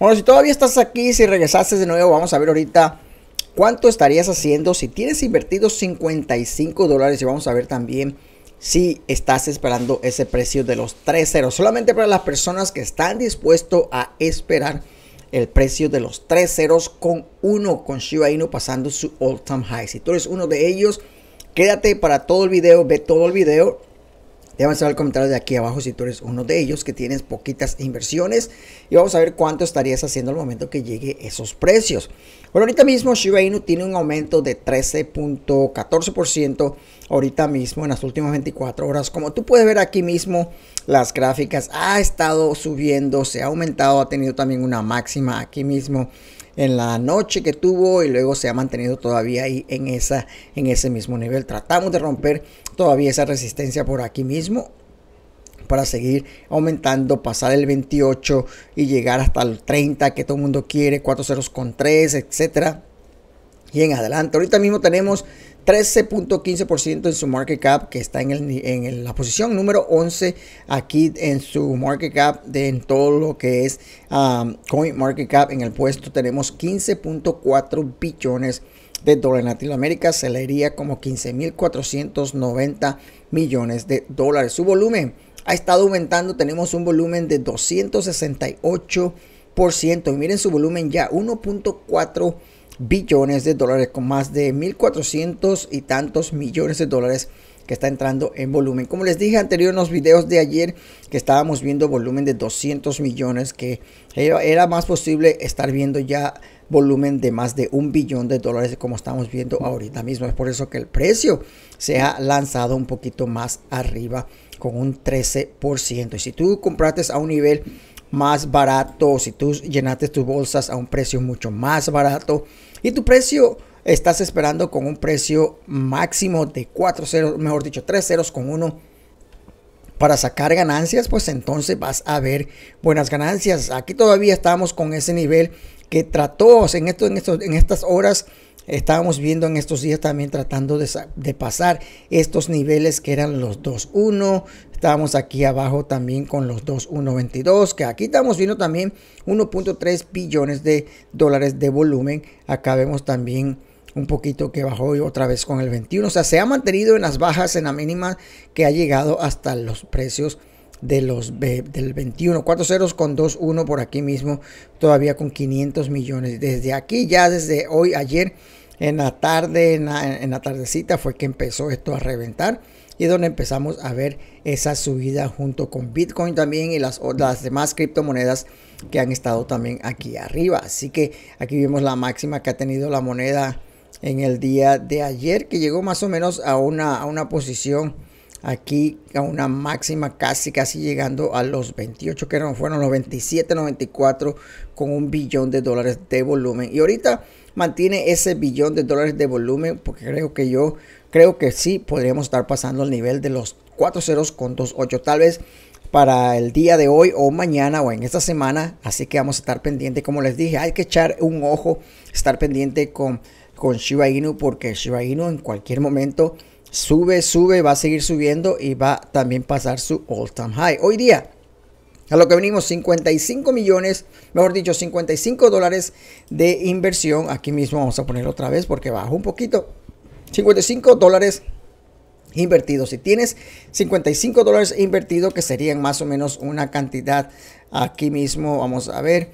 Bueno, si todavía estás aquí, si regresaste de nuevo, vamos a ver ahorita cuánto estarías haciendo si tienes invertido 55 dólares y vamos a ver también si estás esperando ese precio de los 3 ceros. Solamente para las personas que están dispuestos a esperar el precio de los 3 ceros con uno con Shiba Inu pasando su all time high. Si tú eres uno de ellos, quédate para todo el video, ve todo el video Déjame saber el comentario de aquí abajo si tú eres uno de ellos que tienes poquitas inversiones y vamos a ver cuánto estarías haciendo al momento que llegue esos precios. Bueno, ahorita mismo Shiba Inu tiene un aumento de 13.14% ahorita mismo en las últimas 24 horas. Como tú puedes ver aquí mismo, las gráficas ha estado subiendo, se ha aumentado, ha tenido también una máxima aquí mismo en la noche que tuvo y luego se ha mantenido todavía ahí en, esa, en ese mismo nivel. Tratamos de romper todavía esa resistencia por aquí mismo para seguir aumentando, pasar el 28 y llegar hasta el 30 que todo el mundo quiere, 4 ceros con 3, etcétera. Y en adelante, ahorita mismo tenemos 13.15% en su market cap, que está en, la posición número 11 aquí en su market cap de en todo lo que es um, coin market cap. En el puesto tenemos 15.4 billones de dólares en Latinoamérica, se leería como 15.490 millones de dólares. Su volumen ha estado aumentando, tenemos un volumen de 268%. Y miren su volumen ya, 1.4 billones de dólares, con más de 1.400 y tantos millones de dólares que está entrando en volumen. Como les dije anterior en los videos de ayer, que estábamos viendo volumen de 200 millones, que era más posible estar viendo ya volumen de más de un billón de dólares como estamos viendo ahorita mismo. Es por eso que el precio se ha lanzado un poquito más arriba con un 13%. Y si tú compraste a un nivel más barato, si tú llenaste tus bolsas a un precio mucho más barato y tu precio estás esperando con un precio máximo de 4 ceros, mejor dicho, 3 ceros con uno para sacar ganancias, pues entonces vas a ver buenas ganancias. Aquí todavía estamos con ese nivel que trató en, esto, en, esto, en estas horas estábamos viendo en estos días también tratando de, pasar estos niveles que eran los 2.1. Estábamos aquí abajo también con los 2.122, que aquí estamos viendo también 1.3 billones de dólares de volumen. Acá vemos también un poquito que bajó otra vez con el 21. O sea, se ha mantenido en las bajas, en la mínima que ha llegado hasta los precios de los, del 21, 40 con 2-1 por aquí mismo, todavía con 500 millones. Desde aquí, ya desde hoy, ayer, en la tarde, en la, tardecita fue que empezó esto a reventar y donde empezamos a ver esa subida junto con Bitcoin también y las, las demás criptomonedas que han estado también aquí arriba. Así que aquí vemos la máxima que ha tenido la moneda en el día de ayer, que llegó más o menos a una, a una posición aquí a una máxima casi casi llegando a los 28 que no fueron los 94 con un billón de dólares de volumen y ahorita mantiene ese billón de dólares de volumen porque creo que yo creo que sí podríamos estar pasando al nivel de los 4 con tal vez para el día de hoy o mañana o en esta semana así que vamos a estar pendiente como les dije hay que echar un ojo estar pendiente con con Shiba Inu porque Shiba Inu en cualquier momento sube, sube, va a seguir subiendo y va a también pasar su all time high. Hoy día, a lo que venimos, 55 millones, mejor dicho, 55 dólares de inversión. Aquí mismo vamos a poner otra vez porque bajó un poquito. 55 dólares invertidos. Si tienes 55 dólares invertidos, que serían más o menos una cantidad, aquí mismo vamos a ver,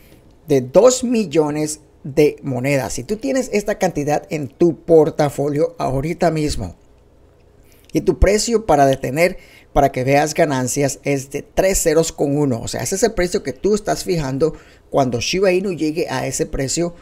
de 2 millones de monedas. Si tú tienes esta cantidad en tu portafolio ahorita mismo, y tu precio para detener, para que veas ganancias, es de tres ceros con uno O sea, ese es el precio que tú estás fijando. Cuando Shiba Inu llegue a ese precio,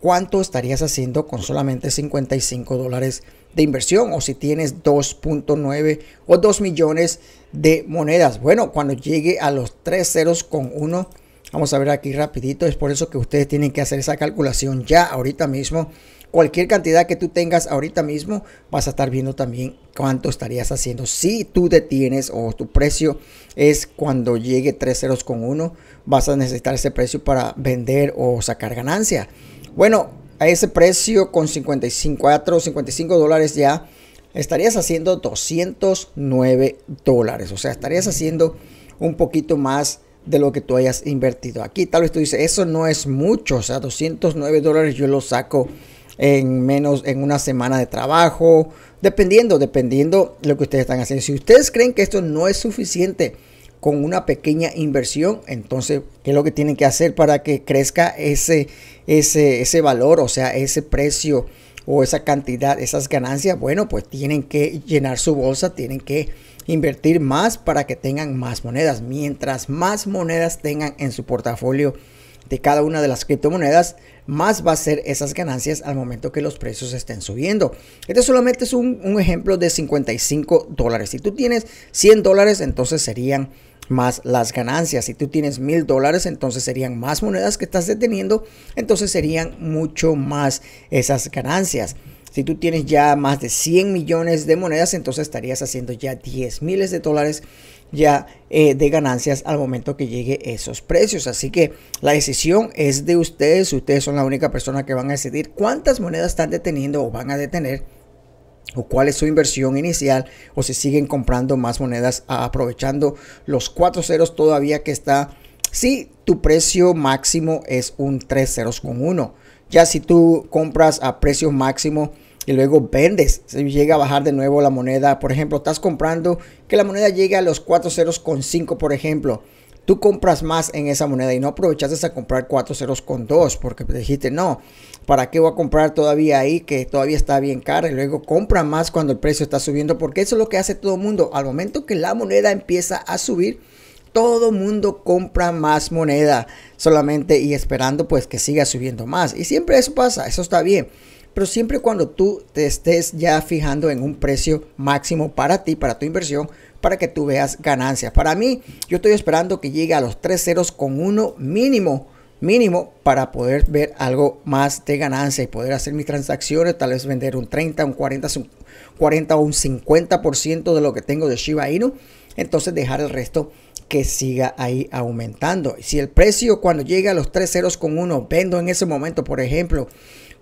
¿cuánto estarías haciendo con solamente 55 dólares de inversión? O si tienes 2.9 o 2 millones de monedas. Bueno, cuando llegue a los tres ceros con uno Vamos a ver aquí rapidito, es por eso que ustedes tienen que hacer esa calculación ya ahorita mismo cualquier cantidad que tú tengas ahorita mismo, vas a estar viendo también cuánto estarías haciendo. Si tú detienes o tu precio es cuando llegue 30,1. ceros con vas a necesitar ese precio para vender o sacar ganancia. Bueno, a ese precio con 54 55 dólares ya estarías haciendo 209 dólares. O sea, estarías haciendo un poquito más de lo que tú hayas invertido aquí. Tal vez tú dices, eso no es mucho, o sea, 209 dólares yo lo saco en menos, en una semana de trabajo, dependiendo, dependiendo lo que ustedes están haciendo. Si ustedes creen que esto no es suficiente con una pequeña inversión, entonces, ¿qué es lo que tienen que hacer para que crezca ese, ese, ese valor, o sea, ese precio o esa cantidad, esas ganancias? Bueno, pues tienen que llenar su bolsa, tienen que invertir más para que tengan más monedas. Mientras más monedas tengan en su portafolio, de cada una de las criptomonedas, más va a ser esas ganancias al momento que los precios estén subiendo. Este solamente es un, ejemplo de 55 dólares. Si tú tienes 100 dólares, entonces serían más las ganancias. Si tú tienes 1000 dólares, entonces serían más monedas que estás deteniendo, entonces serían mucho más esas ganancias. Si tú tienes ya más de 100 millones de monedas, entonces estarías haciendo ya 10 miles de dólares ya eh, de ganancias al momento que llegue esos precios. Así que la decisión es de ustedes. Ustedes son la única persona que van a decidir cuántas monedas están deteniendo o van a detener o cuál es su inversión inicial o si siguen comprando más monedas aprovechando los cuatro ceros todavía que está si tu precio máximo es un 3 ceros con 1. Ya si tú compras a precio máximo y luego vendes. Si llega a bajar de nuevo la moneda, por ejemplo, estás comprando que la moneda llegue a los 4 ceros con 5, por ejemplo. Tú compras más en esa moneda y no aprovechaste a comprar 4 ceros con dos porque dijiste, no, ¿para qué voy a comprar todavía ahí que todavía está bien cara? Y luego compra más cuando el precio está subiendo porque eso es lo que hace todo el mundo. Al momento que la moneda empieza a subir, todo mundo compra más moneda solamente y esperando pues que siga subiendo más. Y siempre eso pasa, eso está bien pero siempre cuando tú te estés ya fijando en un precio máximo para ti, para tu inversión, para que tú veas ganancias. Para mí, yo estoy esperando que llegue a los tres ceros con uno mínimo, mínimo, para poder ver algo más de ganancia y poder hacer mis transacciones, tal vez vender un 30, un 40, un 40 o un 50% de lo que tengo de Shiba Inu, entonces dejar el resto que siga ahí aumentando. Si el precio cuando llegue a los tres ceros con uno, vendo en ese momento, por ejemplo,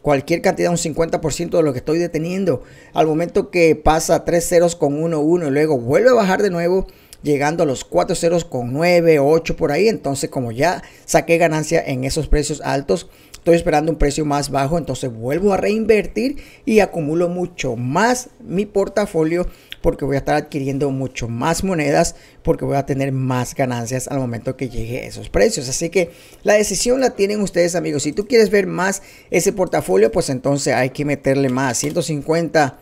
cualquier cantidad, un 50% de lo que estoy deteniendo. Al momento que pasa 3 ceros con 1, 1 y luego vuelve a bajar de nuevo, llegando a los 4 ceros con 9, 8 por ahí. Entonces, como ya saqué ganancia en esos precios altos, estoy esperando un precio más bajo. Entonces, vuelvo a reinvertir y acumulo mucho más mi portafolio porque voy a estar adquiriendo mucho más monedas, porque voy a tener más ganancias al momento que llegue esos precios. Así que la decisión la tienen ustedes amigos. Si tú quieres ver más ese portafolio, pues entonces hay que meterle más. 150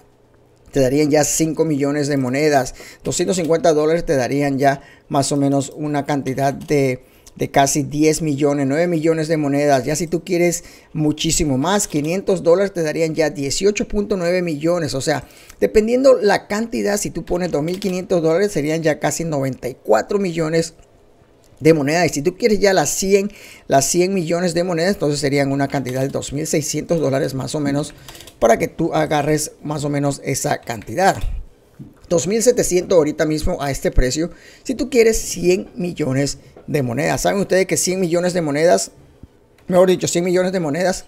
te darían ya 5 millones de monedas. 250 dólares te darían ya más o menos una cantidad de de casi 10 millones, 9 millones de monedas. Ya si tú quieres muchísimo más, 500 dólares te darían ya 18.9 millones. O sea, dependiendo la cantidad, si tú pones 2.500 dólares serían ya casi 94 millones de monedas. Y si tú quieres ya las 100, las 100 millones de monedas, entonces serían una cantidad de 2.600 dólares más o menos para que tú agarres más o menos esa cantidad. 2.700 ahorita mismo a este precio si tú quieres 100 millones de monedas. ¿Saben ustedes que 100 millones de monedas, mejor dicho, 100 millones de monedas,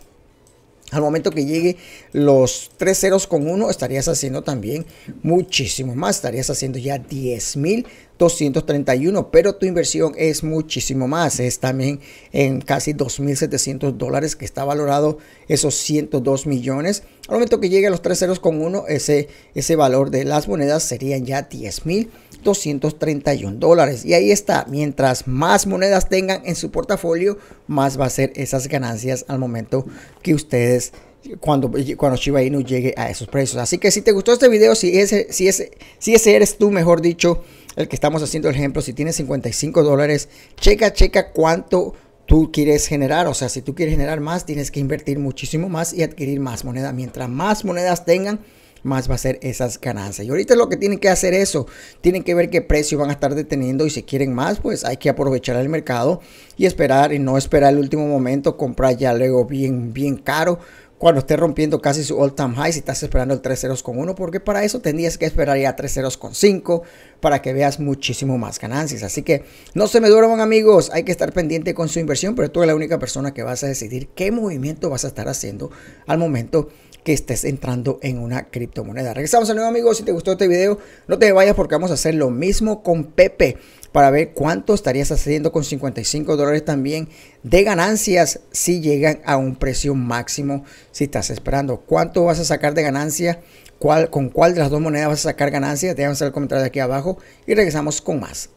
al momento que llegue los 3 ceros con 1, estarías haciendo también muchísimo más. Estarías haciendo ya 10.231, pero tu inversión es muchísimo más. Es también en casi 2.700 dólares que está valorado esos 102 millones. Al momento que llegue a los 3 ceros con 1, ese, ese valor de las monedas serían ya 10.000 231 dólares. Y ahí está, mientras más monedas tengan en su portafolio, más va a ser esas ganancias al momento que ustedes cuando, cuando Shiba Inu llegue a esos precios. Así que si te gustó este video, si ese, si ese, si ese eres tú, mejor dicho, el que estamos haciendo el ejemplo, si tienes 55 dólares, checa, checa cuánto tú quieres generar. O sea, si tú quieres generar más, tienes que invertir muchísimo más y adquirir más moneda. Mientras más monedas tengan, más va a ser esas ganancias. Y ahorita lo que tienen que hacer eso, tienen que ver qué precio van a estar deteniendo y si quieren más, pues hay que aprovechar el mercado y esperar y no esperar el último momento, comprar ya luego bien, bien caro. Cuando esté rompiendo casi su all time high, si estás esperando el 3 con 1, porque para eso tendrías que esperar ya 3 con 5 para que veas muchísimo más ganancias. Así que no se me duerman, amigos. Hay que estar pendiente con su inversión, pero tú eres la única persona que vas a decidir qué movimiento vas a estar haciendo al momento que estés entrando en una criptomoneda. Regresamos a nuevo amigos, si te gustó este video no te vayas porque vamos a hacer lo mismo con Pepe para ver cuánto estarías haciendo con 55 dólares también de ganancias si llegan a un precio máximo si estás esperando. ¿Cuánto vas a sacar de ganancia ¿Cuál, ¿Con cuál de las dos monedas vas a sacar ganancias? Déjame el comentario de aquí abajo y regresamos con más.